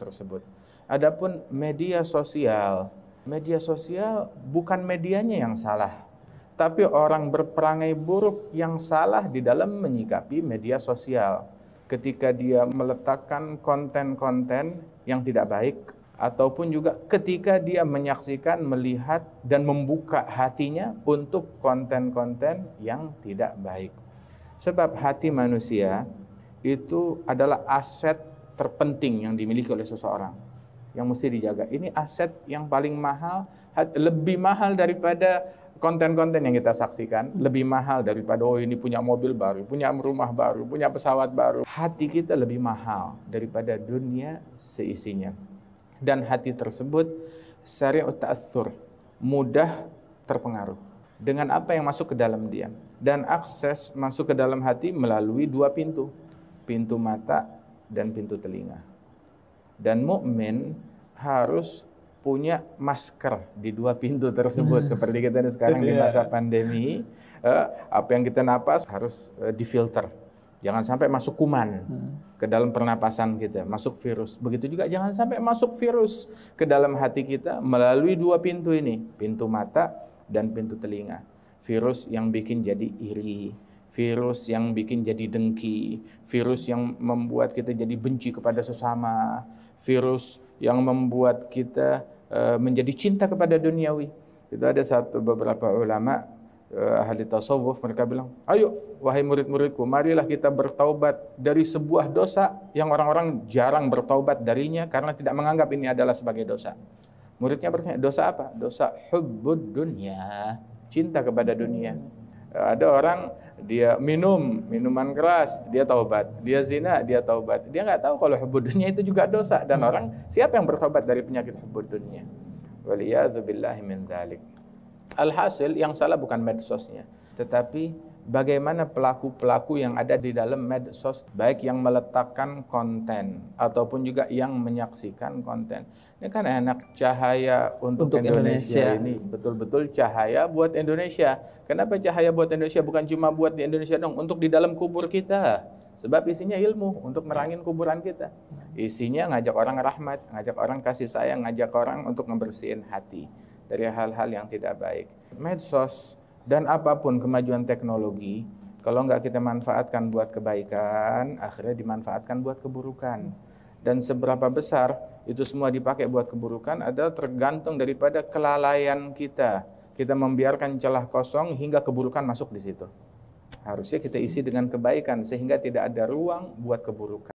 tersebut. Adapun media sosial, media sosial bukan medianya yang salah, tapi orang berperangai buruk yang salah di dalam menyikapi media sosial. Ketika dia meletakkan konten-konten yang tidak baik, ataupun juga ketika dia menyaksikan, melihat, dan membuka hatinya untuk konten-konten yang tidak baik. Sebab hati manusia itu adalah aset terpenting yang dimiliki oleh seseorang yang mesti dijaga. Ini aset yang paling mahal, lebih mahal daripada konten-konten yang kita saksikan, lebih mahal daripada oh ini punya mobil baru, punya rumah baru, punya pesawat baru. Hati kita lebih mahal daripada dunia seisinya. Dan hati tersebut sering ta'athur, mudah terpengaruh dengan apa yang masuk ke dalam dia. Dan akses masuk ke dalam hati melalui dua pintu. Pintu mata dan pintu telinga. Dan mukmin harus punya masker di dua pintu tersebut seperti kita sekarang di iya. masa pandemi eh, apa yang kita napas harus eh, difilter jangan sampai masuk kuman hmm. ke dalam pernapasan kita masuk virus begitu juga jangan sampai masuk virus ke dalam hati kita melalui dua pintu ini pintu mata dan pintu telinga virus yang bikin jadi iri virus yang bikin jadi dengki, virus yang membuat kita jadi benci kepada sesama, virus yang membuat kita uh, menjadi cinta kepada duniawi. Itu ada satu beberapa ulama uh, ahli tasawuf mereka bilang, "Ayo wahai murid-muridku, marilah kita bertaubat dari sebuah dosa yang orang-orang jarang bertaubat darinya karena tidak menganggap ini adalah sebagai dosa." Muridnya bertanya, "Dosa apa?" "Dosa hubbud dunia." Cinta kepada dunia. Ada orang dia minum minuman keras, dia taubat. Dia zina, dia taubat. Dia nggak tahu kalau hubud dunia itu juga dosa dan hmm. orang siapa yang bertobat dari penyakit hubud dunia. Waliyadzubillahi min Alhasil yang salah bukan medsosnya, tetapi bagaimana pelaku-pelaku yang ada di dalam medsos, baik yang meletakkan konten ataupun juga yang menyaksikan konten. Ini kan enak cahaya untuk, untuk Indonesia. Indonesia ini betul-betul cahaya buat Indonesia. Kenapa cahaya buat Indonesia bukan cuma buat di Indonesia dong, untuk di dalam kubur kita. Sebab isinya ilmu untuk merangin kuburan kita. Isinya ngajak orang rahmat, ngajak orang kasih sayang, ngajak orang untuk membersihin hati dari hal-hal yang tidak baik. Medsos dan apapun kemajuan teknologi, kalau nggak kita manfaatkan buat kebaikan, akhirnya dimanfaatkan buat keburukan. Dan seberapa besar itu semua dipakai buat keburukan adalah tergantung daripada kelalaian kita. Kita membiarkan celah kosong hingga keburukan masuk di situ. Harusnya kita isi dengan kebaikan sehingga tidak ada ruang buat keburukan.